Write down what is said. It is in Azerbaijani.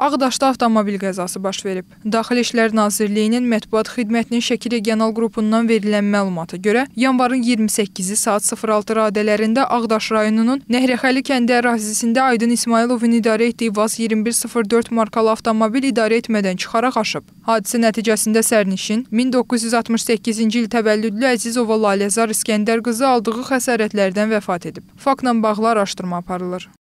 Ağdaşda avtomobil qəzası baş verib. Daxili İşlər Nazirliyinin mətbuat xidmətinin Şəki regional qrupundan verilən məlumata görə, yanvarın 28-i saat 06 radələrində Ağdaş rayonunun Nəhrəxəli kəndi ərazisində Aydın İsmayılovun idarə etdiyi Vaz 2104 markalı avtomobil idarə etmədən çıxaraq aşıb. Hadisə nəticəsində sərnişin 1968-ci il təvəllüdlü Əzizova Laləzar İskəndər qızı aldığı xəsarətlərdən vəfat edib. Faktla bağlı araşdırma aparılır.